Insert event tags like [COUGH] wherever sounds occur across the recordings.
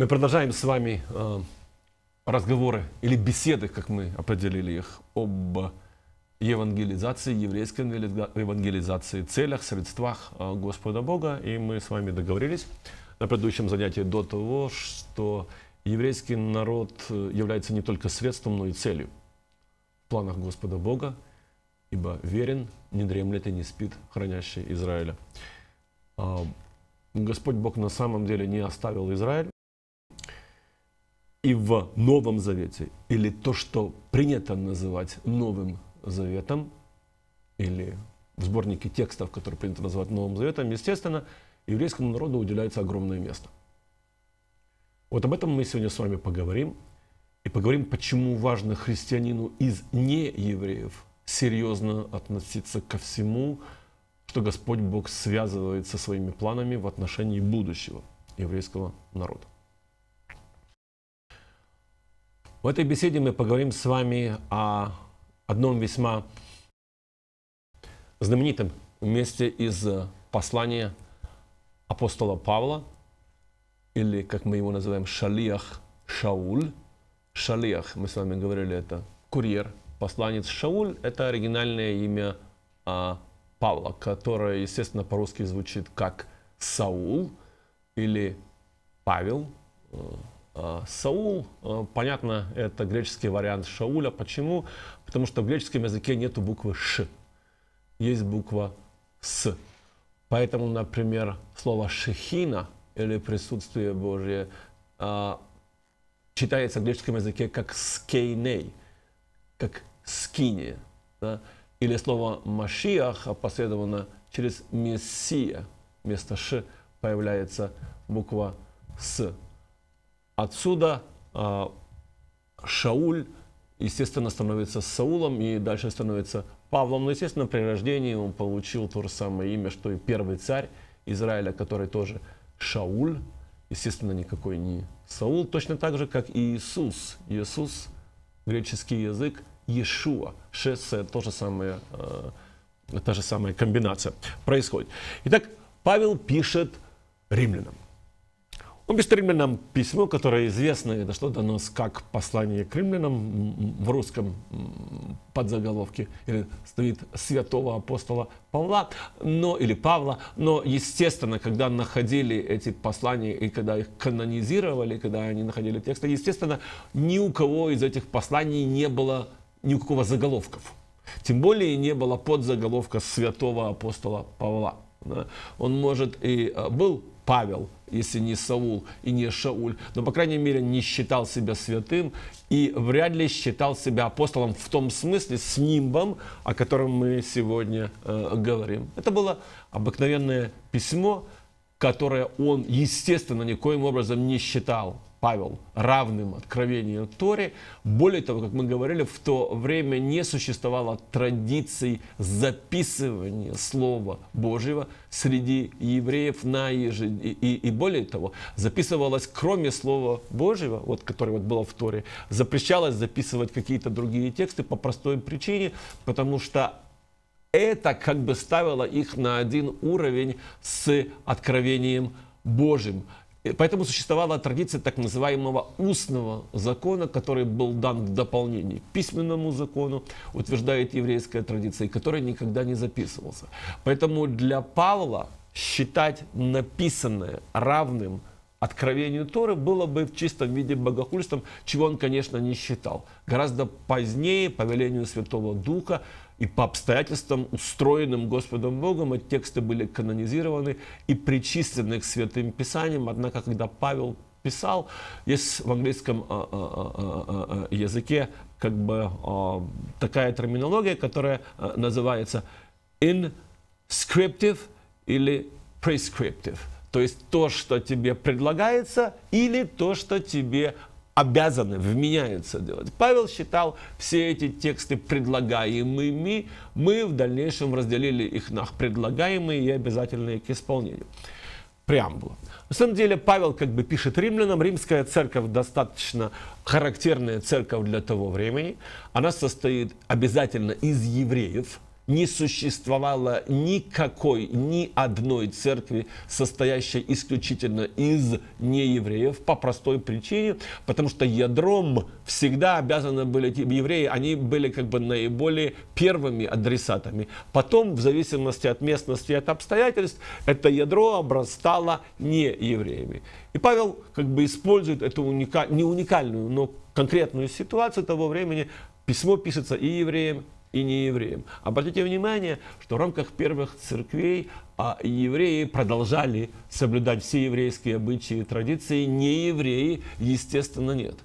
Мы продолжаем с вами э, разговоры или беседы, как мы определили их, об евангелизации, еврейской евангелизации, целях, средствах э, Господа Бога. И мы с вами договорились на предыдущем занятии до того, что еврейский народ э, является не только средством, но и целью в планах Господа Бога, ибо верен, не дремлет и не спит, хранящий Израиля. Э, Господь Бог на самом деле не оставил Израиль, и в Новом Завете, или то, что принято называть Новым Заветом, или в сборнике текстов, которые принято называть Новым Заветом, естественно, еврейскому народу уделяется огромное место. Вот об этом мы сегодня с вами поговорим. И поговорим, почему важно христианину из неевреев серьезно относиться ко всему, что Господь Бог связывает со своими планами в отношении будущего еврейского народа. В этой беседе мы поговорим с вами о одном весьма знаменитом месте из э, послания апостола Павла, или как мы его называем, Шалиах Шауль. Шалиах, мы с вами говорили, это курьер, посланец. Шауль – это оригинальное имя а, Павла, которое, естественно, по-русски звучит как Саул или Павел, э, Э, Саул, э, понятно, это греческий вариант Шауля. Почему? Потому что в греческом языке нет буквы «ш». Есть буква «с». Поэтому, например, слово «шехина» или «присутствие Божье э, читается в греческом языке как «скейней», как «скини». Да? Или слово «машиах» опосредованно через «мессия». Вместо «ш» появляется буква «с». Отсюда а, Шауль, естественно, становится Саулом и дальше становится Павлом. Но, ну, естественно, при рождении он получил то же самое имя, что и первый царь Израиля, который тоже Шауль, естественно, никакой не Саул, точно так же, как и Иисус. Иисус, греческий язык, Иешуа, Шесе, то же самое, э, та же самая комбинация происходит. Итак, Павел пишет римлянам. Он пишет римлянам письмо, которое известно и дошло до нас как послание к римлянам в русском подзаголовке, или стоит святого апостола Павла, но, или Павла, но, естественно, когда находили эти послания и когда их канонизировали, когда они находили тексты, естественно, ни у кого из этих посланий не было никакого заголовков. Тем более не было подзаголовка святого апостола Павла. Он, может, и э, был Павел, если не Саул и не Шауль, но, по крайней мере, не считал себя святым и вряд ли считал себя апостолом в том смысле, с нимбом, о котором мы сегодня э, говорим. Это было обыкновенное письмо, которое он, естественно, никоим образом не считал Павел равным откровением Торе. Более того, как мы говорили, в то время не существовало традиций записывания Слова Божьего среди евреев на ежед... и, и, и более того, записывалось, кроме Слова Божьего, вот, которое вот было в Торе, запрещалось записывать какие-то другие тексты по простой причине, потому что это как бы ставило их на один уровень с откровением Божьим. Поэтому существовала традиция так называемого устного закона, который был дан в дополнение к письменному закону, утверждает еврейская традиция, который никогда не записывался. Поэтому для Павла считать написанное равным откровению Торы было бы в чистом виде богохульством, чего он, конечно, не считал. Гораздо позднее, по велению Святого Духа, и по обстоятельствам, устроенным Господом Богом, эти тексты были канонизированы и причислены к святым писаниям. Однако, когда Павел писал, есть в английском э, э, э, языке как бы такая терминология, которая называется inscriptive или prescriptive. То есть то, что тебе предлагается, или то, что тебе обязаны, вменяются делать. Павел считал все эти тексты предлагаемыми. Мы в дальнейшем разделили их на предлагаемые и обязательные к исполнению. Преамбула. На самом деле Павел как бы пишет римлянам, римская церковь достаточно характерная церковь для того времени. Она состоит обязательно из евреев, не существовало никакой, ни одной церкви, состоящей исключительно из неевреев, по простой причине, потому что ядром всегда обязаны были эти евреи, они были как бы наиболее первыми адресатами. Потом, в зависимости от местности и от обстоятельств, это ядро обрастало не евреями. И Павел как бы использует эту уника... не уникальную, но конкретную ситуацию того времени. Письмо пишется и евреям, и неевреям. Обратите внимание, что в рамках первых церквей а евреи продолжали соблюдать все еврейские обычаи и традиции, не евреи, естественно, нет.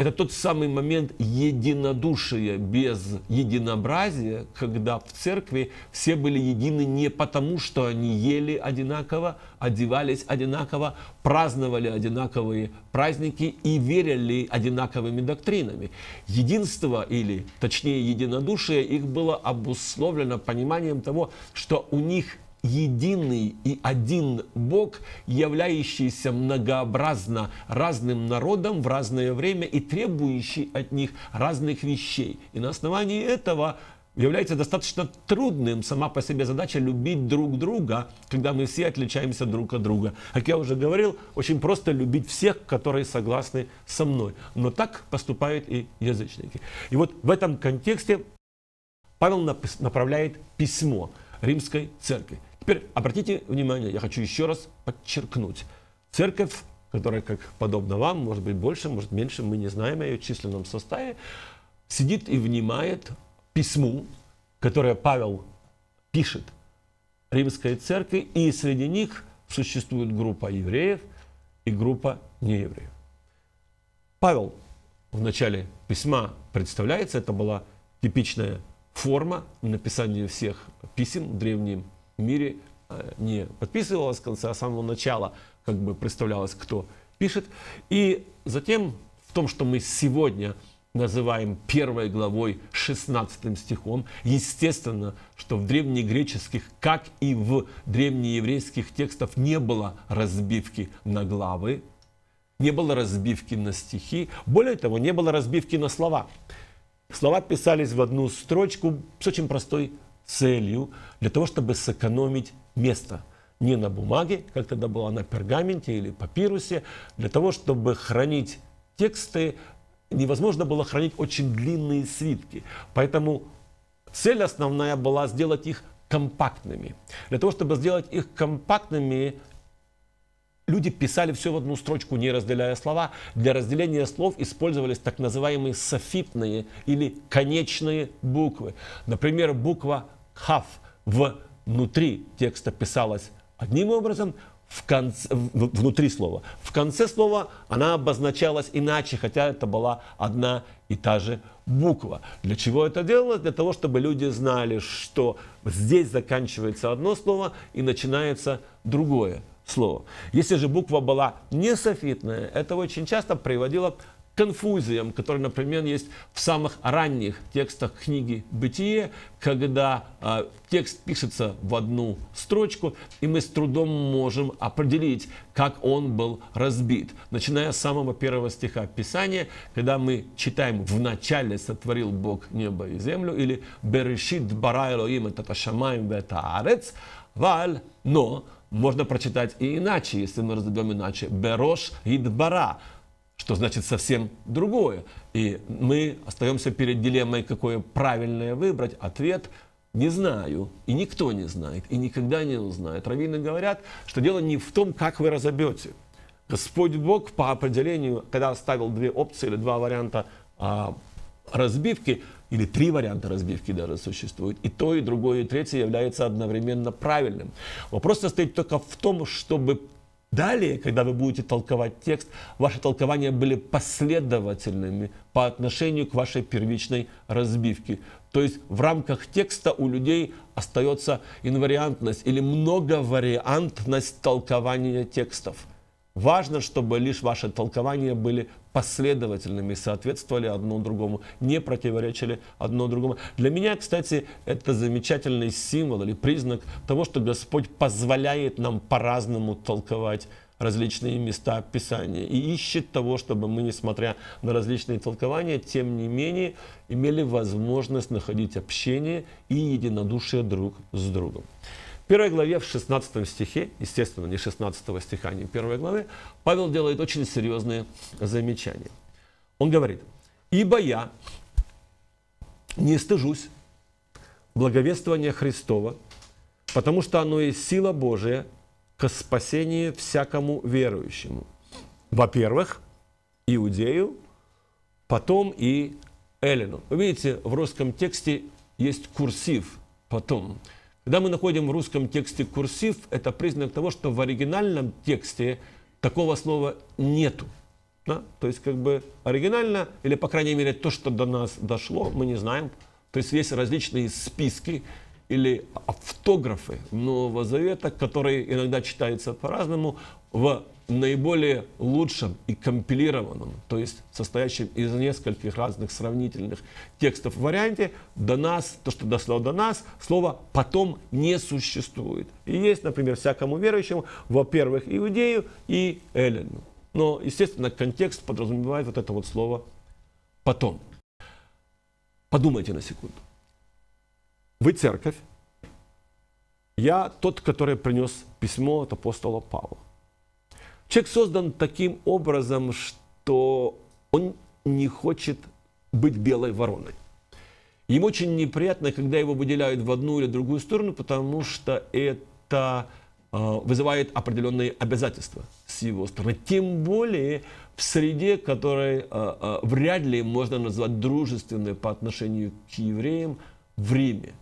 Это тот самый момент единодушия без единообразия, когда в церкви все были едины не потому, что они ели одинаково, одевались одинаково, праздновали одинаковые праздники и верили одинаковыми доктринами. Единство или, точнее, единодушие их было обусловлено пониманием того, что у них единый и один Бог, являющийся многообразно разным народом в разное время и требующий от них разных вещей. И на основании этого является достаточно трудным сама по себе задача любить друг друга, когда мы все отличаемся друг от друга. Как я уже говорил, очень просто любить всех, которые согласны со мной. Но так поступают и язычники. И вот в этом контексте Павел направляет письмо римской церкви. Теперь обратите внимание, я хочу еще раз подчеркнуть. Церковь, которая, как подобно вам, может быть больше, может меньше, мы не знаем о ее численном составе, сидит и внимает письму, которое Павел пишет римской церкви, и среди них существует группа евреев и группа неевреев. Павел в начале письма представляется, это была типичная форма написания всех писем древним мире э, не подписывалась а с самого начала, как бы представлялось, кто пишет. И затем в том, что мы сегодня называем первой главой 16 стихом. Естественно, что в древнегреческих, как и в древнееврейских текстах, не было разбивки на главы, не было разбивки на стихи, более того, не было разбивки на слова. Слова писались в одну строчку с очень простой целью для того, чтобы сэкономить место. Не на бумаге, как тогда было, а на пергаменте или папирусе, для того, чтобы хранить тексты, невозможно было хранить очень длинные свитки. Поэтому цель основная была сделать их компактными. Для того, чтобы сделать их компактными, люди писали все в одну строчку, не разделяя слова. Для разделения слов использовались так называемые софитные или конечные буквы. Например, буква хав внутри текста писалась одним образом, в конце, внутри слова. В конце слова она обозначалась иначе, хотя это была одна и та же буква. Для чего это делалось? Для того, чтобы люди знали, что здесь заканчивается одно слово и начинается другое слово. Если же буква была не софитная, это очень часто приводило конфузиям, которые, например, есть в самых ранних текстах книги «Бытие», когда э, текст пишется в одну строчку, и мы с трудом можем определить, как он был разбит. Начиная с самого первого стиха Писания, когда мы читаем «В начале сотворил Бог небо и землю» или «Берешит бара Элоим это ташамаем это арец», «Валь», но можно прочитать и иначе, если мы разберем иначе. «Берош идбара», что значит совсем другое. И мы остаемся перед дилеммой, какое правильное выбрать. Ответ не знаю, и никто не знает, и никогда не узнает. Раввины говорят, что дело не в том, как вы разобьете. Господь Бог по определению, когда оставил две опции или два варианта а, разбивки, или три варианта разбивки даже существует, и то, и другое, и третье является одновременно правильным. Вопрос состоит только в том, чтобы Далее, когда вы будете толковать текст, ваши толкования были последовательными по отношению к вашей первичной разбивке. То есть в рамках текста у людей остается инвариантность или многовариантность толкования текстов – Важно, чтобы лишь ваши толкования были последовательными соответствовали одно другому, не противоречили одно другому. Для меня, кстати, это замечательный символ или признак того, что Господь позволяет нам по-разному толковать различные места Писания и ищет того, чтобы мы, несмотря на различные толкования, тем не менее имели возможность находить общение и единодушие друг с другом первой главе, в 16 стихе, естественно, не 16 стиха, не 1 главы, Павел делает очень серьезные замечания. Он говорит, «Ибо я не стыжусь благовествования Христова, потому что оно есть сила Божия к спасению всякому верующему. Во-первых, иудею, потом и эллину. Вы видите, в русском тексте есть курсив «потом». Когда мы находим в русском тексте курсив, это признак того, что в оригинальном тексте такого слова нету. Да? То есть как бы оригинально, или по крайней мере то, что до нас дошло, мы не знаем. То есть есть различные списки или автографы Нового Завета, которые иногда читаются по-разному в наиболее лучшем и компилированном, то есть состоящем из нескольких разных сравнительных текстов варианте, до нас, то, что дошло до нас, слово «потом» не существует. И есть, например, всякому верующему, во-первых, иудею и эллину. Но, естественно, контекст подразумевает вот это вот слово «потом». Подумайте на секунду. Вы церковь. Я тот, который принес письмо от апостола Павла. Человек создан таким образом, что он не хочет быть белой вороной. Ему очень неприятно, когда его выделяют в одну или другую сторону, потому что это э, вызывает определенные обязательства с его стороны. Тем более в среде, которой э, э, вряд ли можно назвать дружественной по отношению к евреям в Риме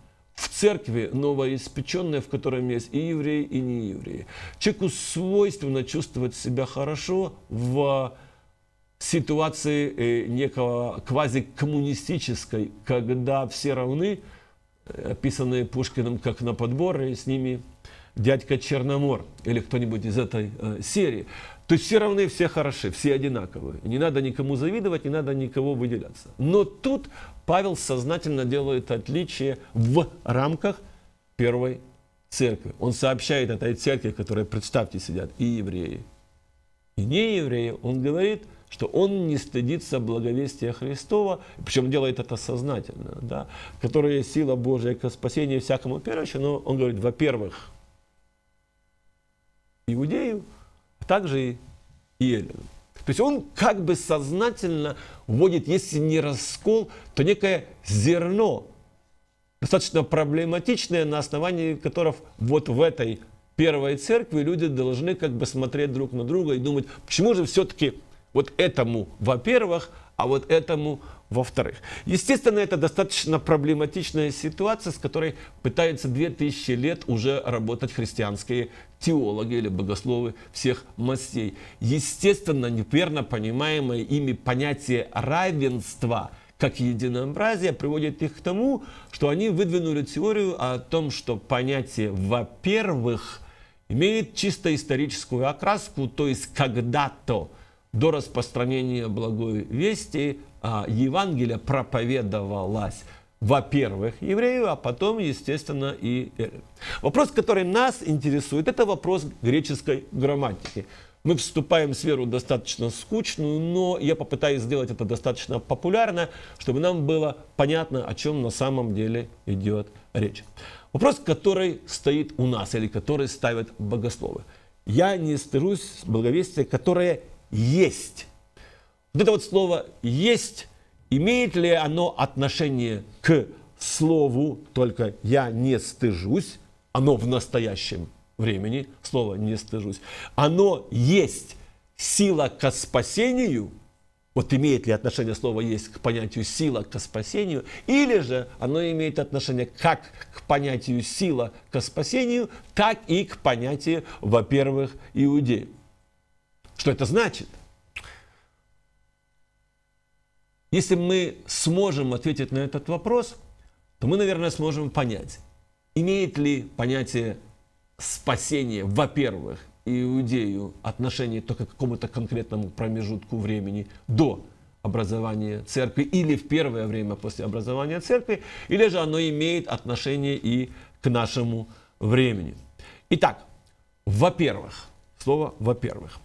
церкви новоиспеченной, в котором есть и евреи, и неевреи. Человеку свойственно чувствовать себя хорошо в ситуации э, некого квазикоммунистической, когда все равны, э, описанные Пушкиным как на подбор, и с ними дядька Черномор или кто-нибудь из этой э, серии. То есть все равны, все хороши, все одинаковые. Не надо никому завидовать, не надо никого выделяться. Но тут Павел сознательно делает отличие в рамках первой церкви. Он сообщает этой церкви, которая, представьте, сидят и евреи, и не евреи. Он говорит, что он не стыдится благовестия Христова, причем делает это сознательно, да, которая сила Божия к спасению всякому верующему. Но он говорит, во-первых, иудею – также и Елена. То есть он как бы сознательно вводит, если не раскол, то некое зерно, достаточно проблематичное, на основании которого вот в этой первой церкви люди должны как бы смотреть друг на друга и думать, почему же все-таки вот этому, во-первых, а вот этому, во-вторых. Естественно, это достаточно проблематичная ситуация, с которой пытаются 2000 лет уже работать христианские теологи или богословы всех мастей. Естественно, неверно понимаемое ими понятие равенства – как единообразие приводит их к тому, что они выдвинули теорию о том, что понятие «во-первых» имеет чисто историческую окраску, то есть когда-то до распространения благой вести а, Евангелие проповедовалось, во-первых, еврею, а потом, естественно, и... Э, вопрос, который нас интересует, это вопрос греческой грамматики. Мы вступаем в сферу достаточно скучную, но я попытаюсь сделать это достаточно популярно, чтобы нам было понятно, о чем на самом деле идет речь. Вопрос, который стоит у нас или который ставят богословы. Я не стырусь с благовестия, которое есть. Вот это вот слово есть, имеет ли оно отношение к слову, только я не стыжусь, оно в настоящем времени, слово не стыжусь, оно есть сила к спасению, вот имеет ли отношение слово есть к понятию сила к спасению, или же оно имеет отношение как к понятию сила к спасению, так и к понятию, во-первых, иудеев. Что это значит? Если мы сможем ответить на этот вопрос, то мы, наверное, сможем понять, имеет ли понятие спасения, во-первых, иудею отношение только к какому-то конкретному промежутку времени до образования церкви или в первое время после образования церкви, или же оно имеет отношение и к нашему времени. Итак, во-первых, слово «во-первых».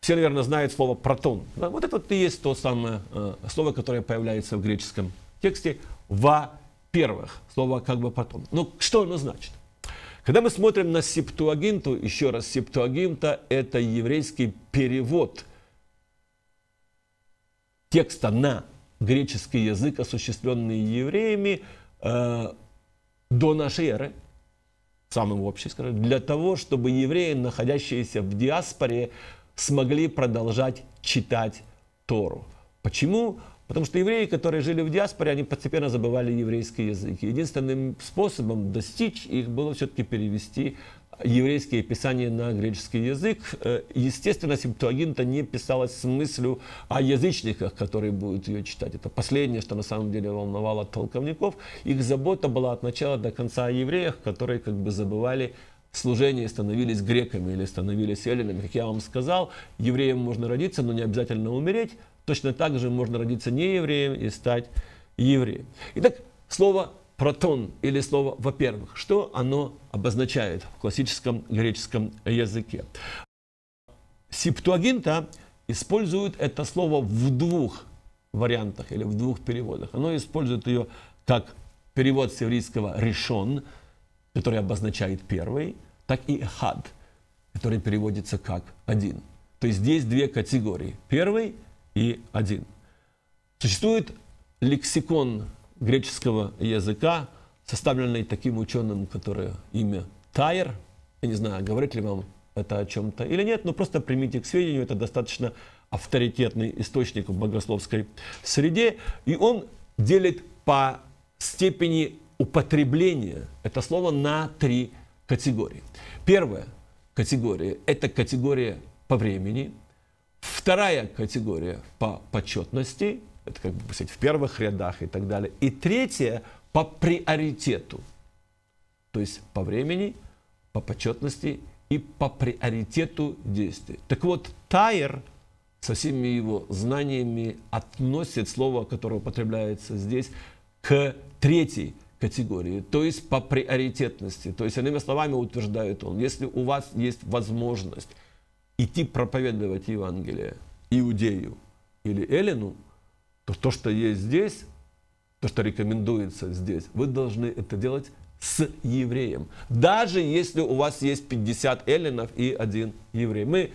Все, наверное, знают слово «протон». Вот это вот и есть то самое э, слово, которое появляется в греческом тексте «во-первых». Слово как бы «протон». Но что оно значит? Когда мы смотрим на септуагинту, еще раз, септуагинта – это еврейский перевод текста на греческий язык, осуществленный евреями э, до нашей эры, самым общим, скажем, для того, чтобы евреи, находящиеся в диаспоре, смогли продолжать читать Тору. Почему? Потому что евреи, которые жили в диаспоре, они постепенно забывали еврейский язык. Единственным способом достичь их было все-таки перевести еврейские писания на греческий язык. Э, естественно, Септуагинта не писалась с мыслью о язычниках, которые будут ее читать. Это последнее, что на самом деле волновало толковников. Их забота была от начала до конца о евреях, которые как бы забывали служении становились греками или становились эллинами. Как я вам сказал, евреем можно родиться, но не обязательно умереть. Точно так же можно родиться не евреем и стать евреем. Итак, слово протон или слово во-первых, что оно обозначает в классическом греческом языке? Септуагинта использует это слово в двух вариантах или в двух переводах. Оно использует ее как перевод с еврейского «решен», который обозначает первый, так и хад, который переводится как один. То есть здесь две категории. Первый и один. Существует лексикон греческого языка, составленный таким ученым, которое имя Тайер. Я не знаю, говорит ли вам это о чем-то или нет, но просто примите к сведению, это достаточно авторитетный источник в богословской среде, и он делит по степени употребление это слово на три категории. Первая категория – это категория по времени. Вторая категория по почетности, это как бы писать в первых рядах и так далее. И третья по приоритету, то есть по времени, по почетности и по приоритету действий. Так вот, Тайер со всеми его знаниями относит слово, которое употребляется здесь, к третьей категории, то есть по приоритетности. То есть, иными словами, утверждает он, если у вас есть возможность идти проповедовать Евангелие иудею или эллину, то то, что есть здесь, то, что рекомендуется здесь, вы должны это делать с евреем. Даже если у вас есть 50 эллинов и один еврей. Мы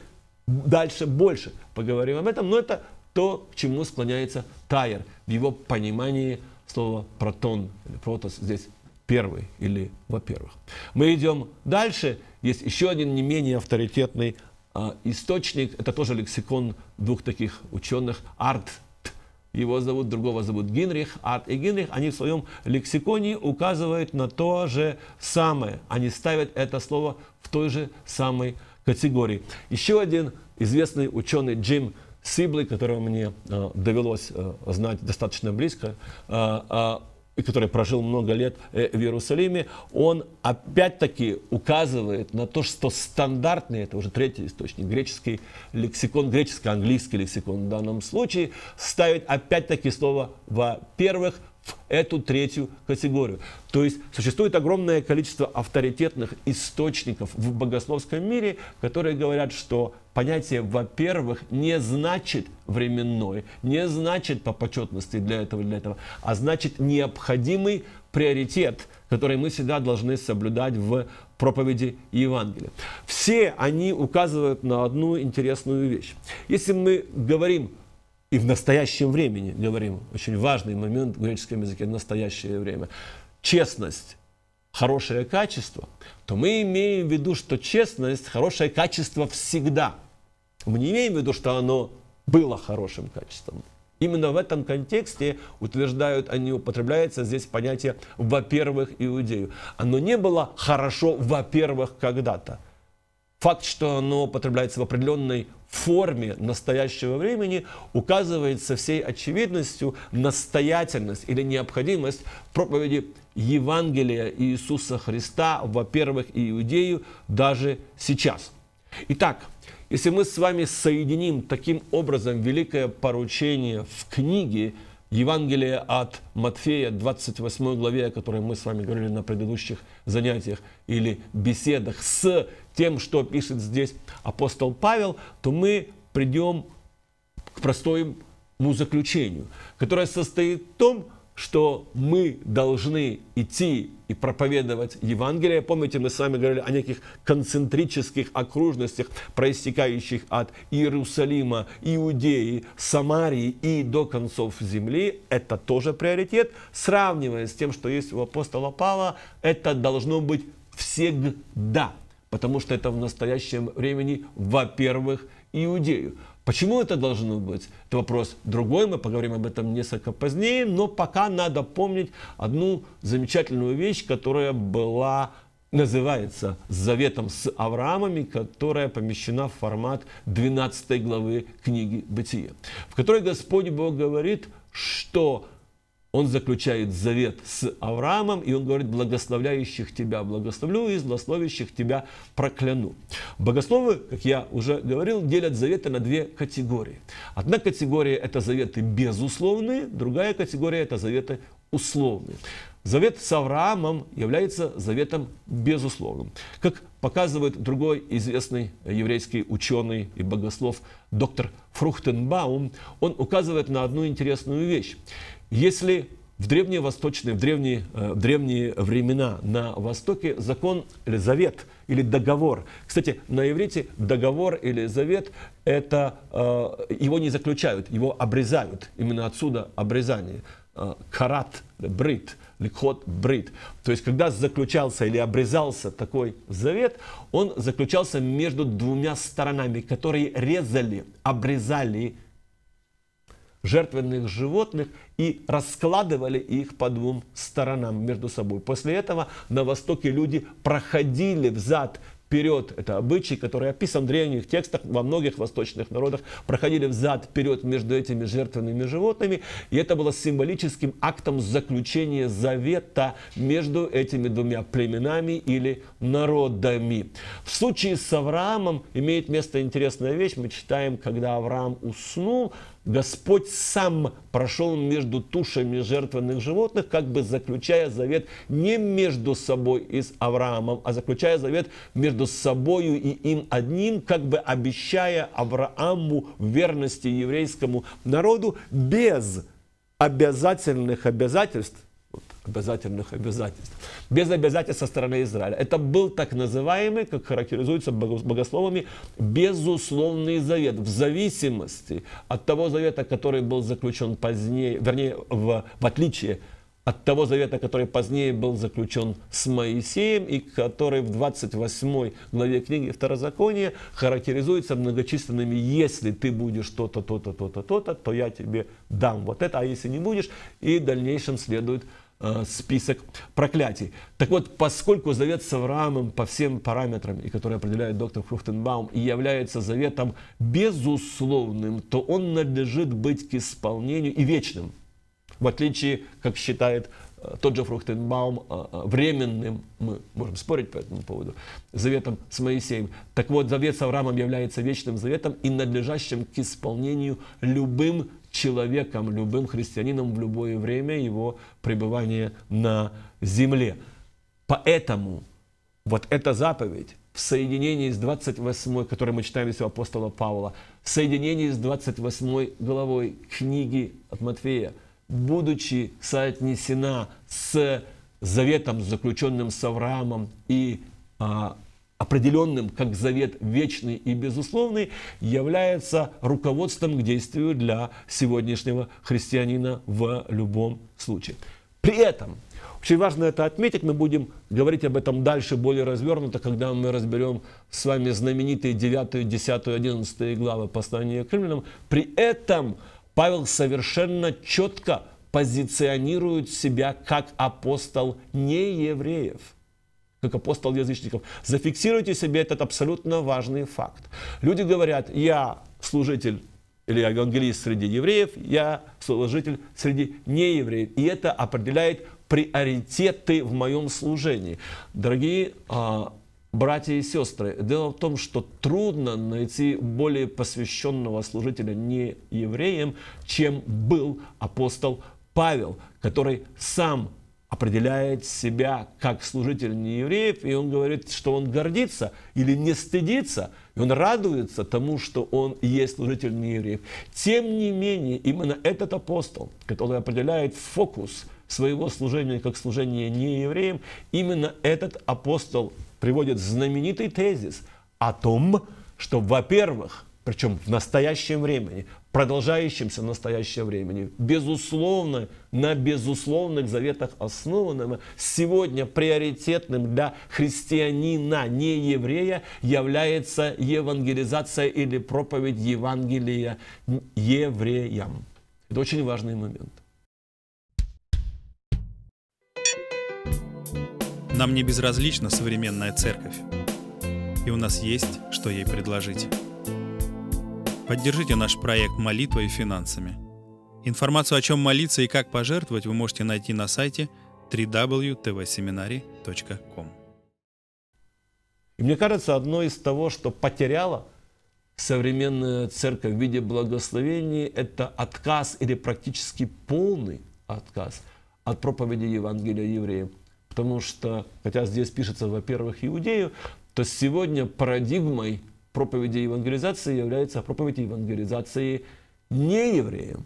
дальше больше поговорим об этом, но это то, к чему склоняется Тайер в его понимании – слово протон или протос здесь первый или во-первых. Мы идем дальше. Есть еще один не менее авторитетный а, источник. Это тоже лексикон двух таких ученых. Арт его зовут, другого зовут Генрих, Арт и Генрих, они в своем лексиконе указывают на то же самое. Они ставят это слово в той же самой категории. Еще один известный ученый Джим Сиблый, которого мне э, довелось э, знать достаточно близко, э, э, и который прожил много лет э, в Иерусалиме, он опять-таки указывает на то, что стандартный, это уже третий источник, греческий лексикон, греческо-английский лексикон в данном случае, ставит опять-таки слово «во-первых», в эту третью категорию. То есть существует огромное количество авторитетных источников в богословском мире, которые говорят, что понятие, во-первых, не значит временной, не значит по почетности для этого или для этого, а значит необходимый приоритет, который мы всегда должны соблюдать в проповеди Евангелия. Все они указывают на одну интересную вещь. Если мы говорим и в настоящем времени, говорим, очень важный момент в греческом языке, настоящее время. Честность, хорошее качество, то мы имеем в виду, что честность, хорошее качество всегда. Мы не имеем в виду, что оно было хорошим качеством. Именно в этом контексте, утверждают они, употребляется здесь понятие «во-первых, иудею». Оно не было хорошо, во-первых, когда-то. Факт, что оно употребляется в определенной форме настоящего времени указывает со всей очевидностью настоятельность или необходимость проповеди Евангелия Иисуса Христа, во-первых, и Иудею даже сейчас. Итак, если мы с вами соединим таким образом великое поручение в книге Евангелия от Матфея, 28 главе, о которой мы с вами говорили на предыдущих занятиях или беседах, с тем, что пишет здесь апостол Павел, то мы придем к простому заключению, которое состоит в том, что мы должны идти и проповедовать Евангелие. Помните, мы с вами говорили о неких концентрических окружностях, проистекающих от Иерусалима, Иудеи, Самарии и до концов земли. Это тоже приоритет. Сравнивая с тем, что есть у апостола Павла, это должно быть всегда потому что это в настоящем времени, во-первых, Иудею. Почему это должно быть? Это вопрос другой, мы поговорим об этом несколько позднее, но пока надо помнить одну замечательную вещь, которая была называется «Заветом с Авраамами», которая помещена в формат 12 главы книги Бытия, в которой Господь Бог говорит, что он заключает завет с Авраамом, и он говорит, благословляющих тебя благословлю, и злословящих тебя прокляну. Богословы, как я уже говорил, делят заветы на две категории. Одна категория – это заветы безусловные, другая категория – это заветы условные. Завет с Авраамом является заветом безусловным, как показывает другой известный еврейский ученый и богослов доктор Фрухтенбаум. Он указывает на одну интересную вещь. Если в древние восточные, в древние, э, в древние времена на Востоке закон или завет или договор. Кстати, на иврите договор или завет это э, его не заключают, его обрезают. Именно отсюда обрезание. Э, карат, брит – ликхот брит. То есть, когда заключался или обрезался такой завет, он заключался между двумя сторонами, которые резали, обрезали жертвенных животных и раскладывали их по двум сторонам между собой. После этого на Востоке люди проходили взад вперед. Это обычай, который описан в древних текстах во многих восточных народах. Проходили взад, вперед между этими жертвенными животными. И это было символическим актом заключения завета между этими двумя племенами или народами. В случае с Авраамом имеет место интересная вещь. Мы читаем, когда Авраам уснул, Господь сам прошел между тушами жертвенных животных, как бы заключая завет не между собой и с Авраамом, а заключая завет между собою и им одним, как бы обещая Аврааму верности еврейскому народу без обязательных обязательств, обязательных обязательств, без обязательств со стороны Израиля. Это был так называемый, как характеризуется богословами, безусловный завет в зависимости от того завета, который был заключен позднее, вернее, в, в отличие от того завета, который позднее был заключен с Моисеем и который в 28 главе книги Второзакония характеризуется многочисленными «если ты будешь то-то, то-то, то-то, то-то, то я тебе дам вот это, а если не будешь», и в дальнейшем следует Э, список проклятий. Так вот, поскольку завет с Авраамом по всем параметрам, и который определяет доктор Фрухтенбаум, и является заветом безусловным, то он надлежит быть к исполнению и вечным. В отличие, как считает э, тот же Фрухтенбаум, э, временным, мы можем спорить по этому поводу, заветом с Моисеем. Так вот, завет с Авраамом является вечным заветом и надлежащим к исполнению любым человеком, любым христианином в любое время его пребывания на земле. Поэтому вот эта заповедь в соединении с 28, которую мы читаем из апостола Павла, в соединении с 28 главой книги от Матфея, будучи соотнесена с заветом, заключенным с Авраамом и а, определенным как завет вечный и безусловный, является руководством к действию для сегодняшнего христианина в любом случае. При этом, очень важно это отметить, мы будем говорить об этом дальше более развернуто, когда мы разберем с вами знаменитые 9, 10, 11 главы послания к римлянам. При этом Павел совершенно четко позиционирует себя как апостол неевреев – как апостол язычников. Зафиксируйте себе этот абсолютно важный факт. Люди говорят, я служитель или евангелист среди евреев, я служитель среди неевреев. И это определяет приоритеты в моем служении. Дорогие а, братья и сестры, дело в том, что трудно найти более посвященного служителя не евреям, чем был апостол Павел, который сам определяет себя как служитель неевреев, и он говорит, что он гордится или не стыдится, и он радуется тому, что он есть служитель неевреев. Тем не менее, именно этот апостол, который определяет фокус своего служения как служение неевреям, именно этот апостол приводит знаменитый тезис о том, что, во-первых, причем в настоящем времени, продолжающимся в настоящее время. Безусловно, на безусловных заветах основанным сегодня приоритетным для христианина, не еврея, является евангелизация или проповедь Евангелия евреям. Это очень важный момент. Нам не безразлична современная церковь, и у нас есть, что ей предложить. Поддержите наш проект молитвой и финансами. Информацию о чем молиться и как пожертвовать вы можете найти на сайте www.tvseminary.com И мне кажется, одно из того, что потеряла современная церковь в виде благословений, это отказ или практически полный отказ от проповеди Евангелия евреям. Потому что, хотя здесь пишется, во-первых, иудею, то сегодня парадигмой – проповеди евангелизации является проповедь евангелизации не евреям.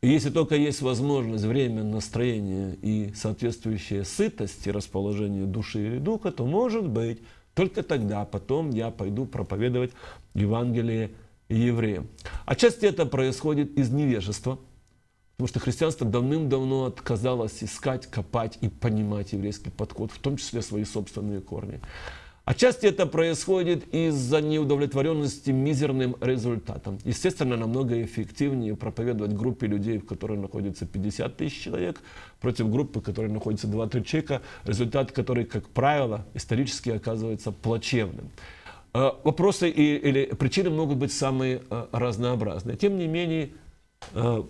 И если только есть возможность, время, настроение и соответствующая сытость и расположение души или духа, то может быть, только тогда потом я пойду проповедовать Евангелие евреям. Отчасти это происходит из невежества, потому что христианство давным-давно отказалось искать, копать и понимать еврейский подход, в том числе свои собственные корни. Отчасти это происходит из-за неудовлетворенности мизерным результатом. Естественно, намного эффективнее проповедовать группе людей, в которой находится 50 тысяч человек, против группы, в которой находится 2-3 человека, результат который, как правило, исторически оказывается плачевным. Э, вопросы или причины могут быть самые э, разнообразные. Тем не менее, э,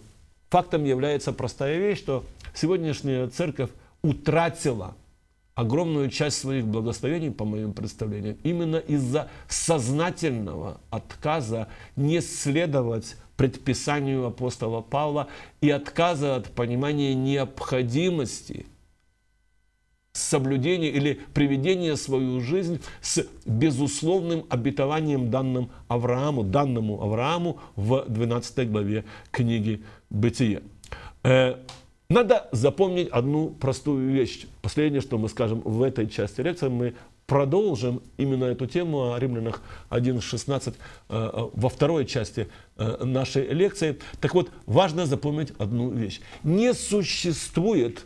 фактом является простая вещь, что сегодняшняя церковь утратила – огромную часть своих благословений, по моим представлениям, именно из-за сознательного отказа не следовать предписанию апостола Павла и отказа от понимания необходимости соблюдения или приведения свою жизнь с безусловным обетованием данным Аврааму, данному Аврааму в 12 главе книги «Бытие». Э, надо запомнить одну простую вещь. Последнее, что мы скажем в этой части лекции, мы продолжим именно эту тему о римлянах 1.16 э, э, во второй части э, нашей лекции. Так вот, важно запомнить одну вещь. Не существует,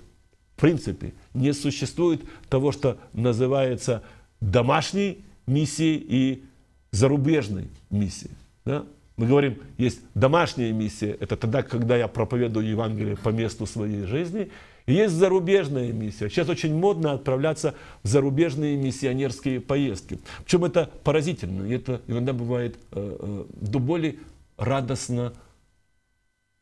в принципе, не существует того, что называется домашней миссией и зарубежной миссией. Да? Мы говорим, есть домашняя миссия, это тогда, когда я проповедую Евангелие по месту своей жизни, и есть зарубежная миссия. Сейчас очень модно отправляться в зарубежные миссионерские поездки. Причем это поразительно, и это иногда бывает э, э, до боли радостно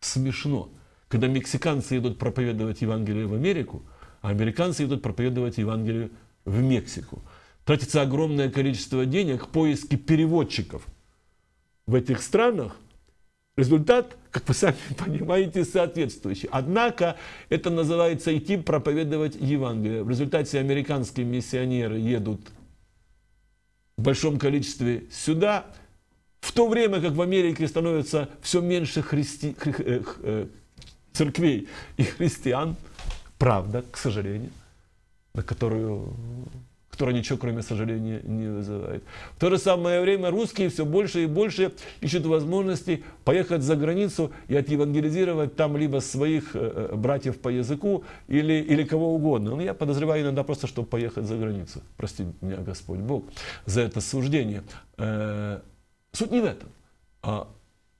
смешно. Когда мексиканцы идут проповедовать Евангелие в Америку, а американцы идут проповедовать Евангелие в Мексику. Тратится огромное количество денег в поиске переводчиков – в этих странах, результат, как вы сами [LAUGHS] понимаете, соответствующий. Однако это называется идти проповедовать Евангелие. В результате американские миссионеры едут в большом количестве сюда, в то время как в Америке становится все меньше христи... Э, э, церквей и христиан, правда, к сожалению, на которую которое ничего, кроме сожаления, не вызывает. В то же самое время русские все больше и больше ищут возможности поехать за границу и отевангелизировать там либо своих э, э, братьев по языку или, или кого угодно. Но я подозреваю иногда просто, чтобы поехать за границу. Прости меня Господь Бог за это суждение. Э, суть не в этом. А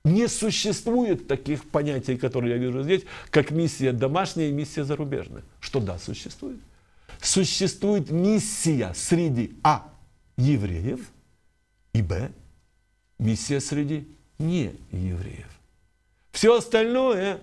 не существует таких понятий, которые я вижу здесь, как миссия домашняя и миссия зарубежная. Что да, существует существует миссия среди А. евреев и Б. миссия среди не евреев. Все остальное,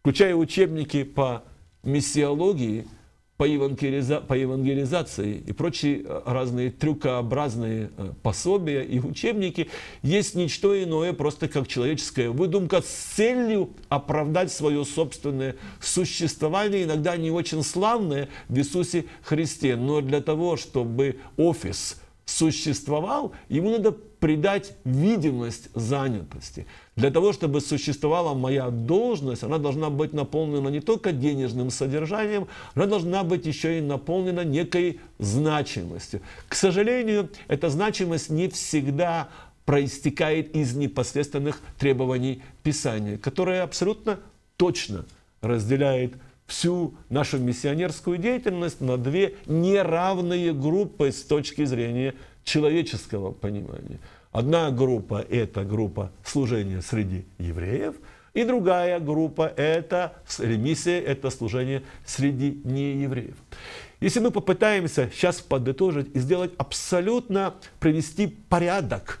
включая учебники по миссиологии – по, евангелиза, по евангелизации и прочие э, разные трюкообразные э, пособия и учебники есть ничто иное, просто как человеческая выдумка с целью оправдать свое собственное существование, иногда не очень славное в Иисусе Христе. Но для того, чтобы офис существовал, ему надо придать видимость занятости. Для того, чтобы существовала моя должность, она должна быть наполнена не только денежным содержанием, она должна быть еще и наполнена некой значимостью. К сожалению, эта значимость не всегда проистекает из непосредственных требований Писания, которое абсолютно точно разделяет всю нашу миссионерскую деятельность на две неравные группы с точки зрения человеческого понимания – Одна группа – это группа служения среди евреев, и другая группа – это ремиссия, это служение среди неевреев. Если мы попытаемся сейчас подытожить и сделать абсолютно, привести порядок,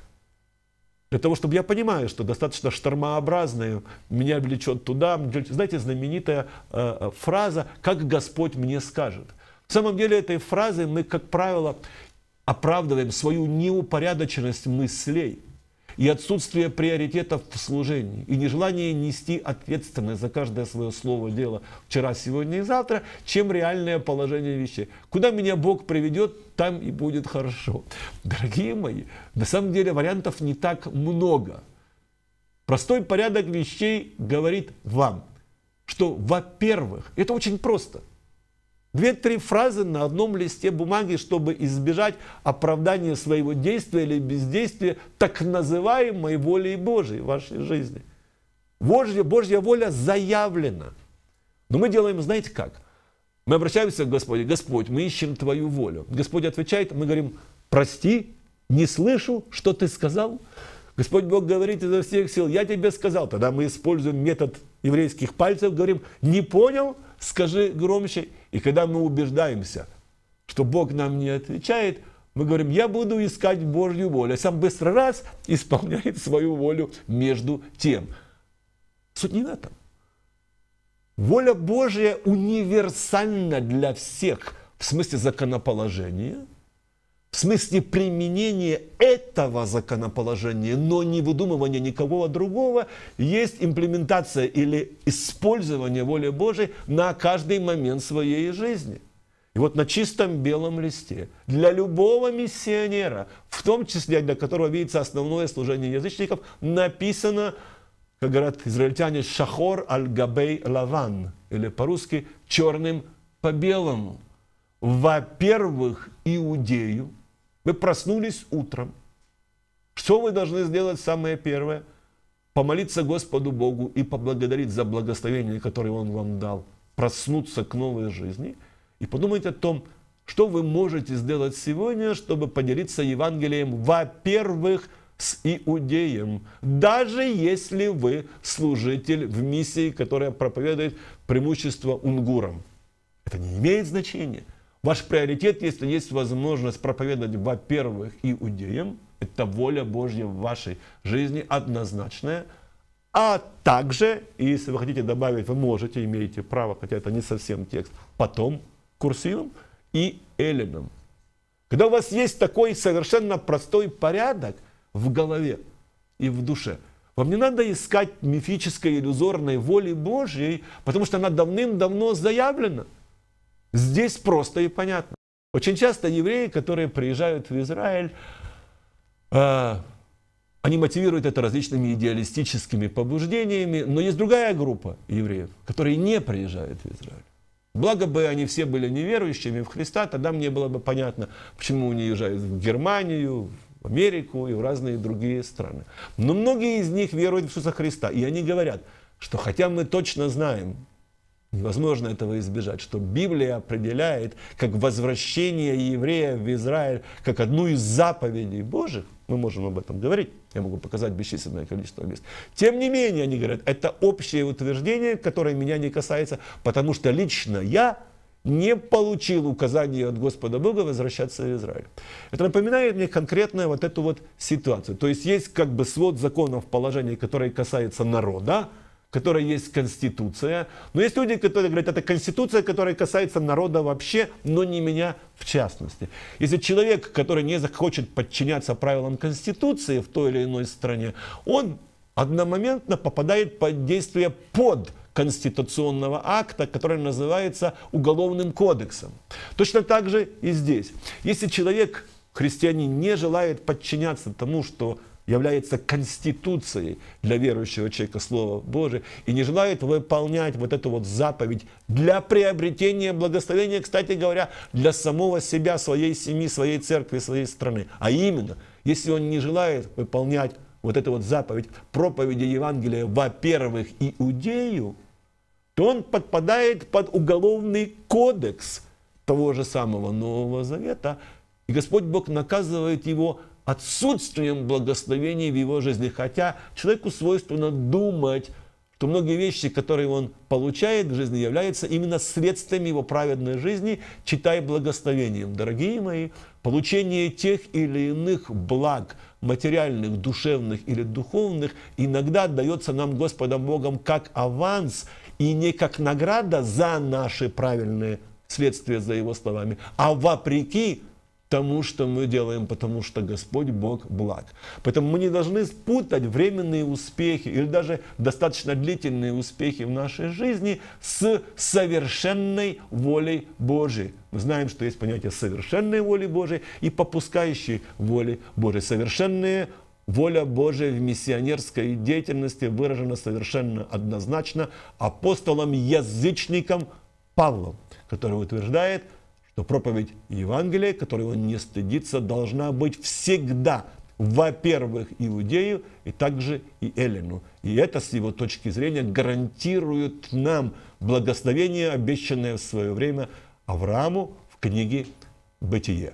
для того, чтобы я понимаю, что достаточно штормообразное меня влечет туда. Знаете, знаменитая э, э, фраза «как Господь мне скажет». В самом деле этой фразы мы, как правило, оправдываем свою неупорядоченность мыслей и отсутствие приоритетов в служении, и нежелание нести ответственность за каждое свое слово, дело вчера, сегодня и завтра, чем реальное положение вещей. Куда меня Бог приведет, там и будет хорошо. Дорогие мои, на самом деле вариантов не так много. Простой порядок вещей говорит вам, что, во-первых, это очень просто – Две-три фразы на одном листе бумаги, чтобы избежать оправдания своего действия или бездействия так называемой волей Божьей в вашей жизни. Божья, Божья воля заявлена. Но мы делаем, знаете как? Мы обращаемся к Господу. Господь, мы ищем Твою волю. Господь отвечает, мы говорим, прости, не слышу, что Ты сказал. Господь Бог говорит изо всех сил, я тебе сказал. Тогда мы используем метод еврейских пальцев, говорим, не понял, скажи громче и когда мы убеждаемся, что Бог нам не отвечает, мы говорим, я буду искать Божью волю. А сам быстро раз исполняет свою волю между тем. Суть не в этом. Воля Божья универсальна для всех в смысле законоположения – в смысле применения этого законоположения, но не выдумывания никого другого, есть имплементация или использование воли Божией на каждый момент своей жизни. И вот на чистом белом листе для любого миссионера, в том числе для которого видится основное служение язычников, написано, как говорят израильтяне, «шахор аль-габей лаван», или по-русски «черным по белому». Во-первых, Иудею, вы проснулись утром. Что вы должны сделать самое первое? Помолиться Господу Богу и поблагодарить за благословение, которое Он вам дал. Проснуться к новой жизни. И подумать о том, что вы можете сделать сегодня, чтобы поделиться Евангелием, во-первых, с иудеем, даже если вы служитель в миссии, которая проповедует преимущество унгурам. Это не имеет значения. Ваш приоритет, если есть возможность проповедовать, во-первых, иудеям, это воля Божья в вашей жизни однозначная, а также, если вы хотите добавить, вы можете, имеете право, хотя это не совсем текст, потом курсивом и элемом. Когда у вас есть такой совершенно простой порядок в голове и в душе, вам не надо искать мифической, иллюзорной воли Божьей, потому что она давным-давно заявлена – Здесь просто и понятно. Очень часто евреи, которые приезжают в Израиль, а, они мотивируют это различными идеалистическими побуждениями, но есть другая группа евреев, которые не приезжают в Израиль. Благо бы они все были неверующими в Христа, тогда мне было бы понятно, почему они уезжают в Германию, в Америку и в разные другие страны. Но многие из них веруют в Иисуса Христа, и они говорят, что хотя мы точно знаем, Невозможно этого избежать, что Библия определяет как возвращение еврея в Израиль, как одну из заповедей Божьих. Мы можем об этом говорить. Я могу показать бесчисленное количество мест. Тем не менее, они говорят, это общее утверждение, которое меня не касается, потому что лично я не получил указания от Господа Бога возвращаться в Израиль. Это напоминает мне конкретно вот эту вот ситуацию. То есть есть как бы свод законов, положений, которые касаются народа, которой есть конституция. Но есть люди, которые говорят, это конституция, которая касается народа вообще, но не меня в частности. Если человек, который не захочет подчиняться правилам конституции в той или иной стране, он одномоментно попадает под действие под конституционного акта, который называется уголовным кодексом. Точно так же и здесь. Если человек, христианин, не желает подчиняться тому, что является конституцией для верующего человека Слова Божие и не желает выполнять вот эту вот заповедь для приобретения благословения, кстати говоря, для самого себя, своей семьи, своей церкви, своей страны. А именно, если он не желает выполнять вот эту вот заповедь проповеди Евангелия, во-первых, иудею, то он подпадает под уголовный кодекс того же самого Нового Завета, и Господь Бог наказывает его отсутствием благословения в его жизни. Хотя человеку свойственно думать, что многие вещи, которые он получает в жизни, являются именно средствами его праведной жизни, читая благословением. Дорогие мои, получение тех или иных благ, материальных, душевных или духовных, иногда дается нам Господом Богом как аванс и не как награда за наши правильные следствия за его словами, а вопреки тому, что мы делаем, потому что Господь Бог благ. Поэтому мы не должны спутать временные успехи или даже достаточно длительные успехи в нашей жизни с совершенной волей Божией. Мы знаем, что есть понятие совершенной воли Божией и попускающей воли Божией. Совершенные Воля Божия в миссионерской деятельности выражена совершенно однозначно апостолом-язычником Павлом, который утверждает – но проповедь Евангелия, которой он не стыдится, должна быть всегда, во-первых, иудею и также и Эллину. И это, с его точки зрения, гарантирует нам благословение, обещанное в свое время Аврааму в книге «Бытие».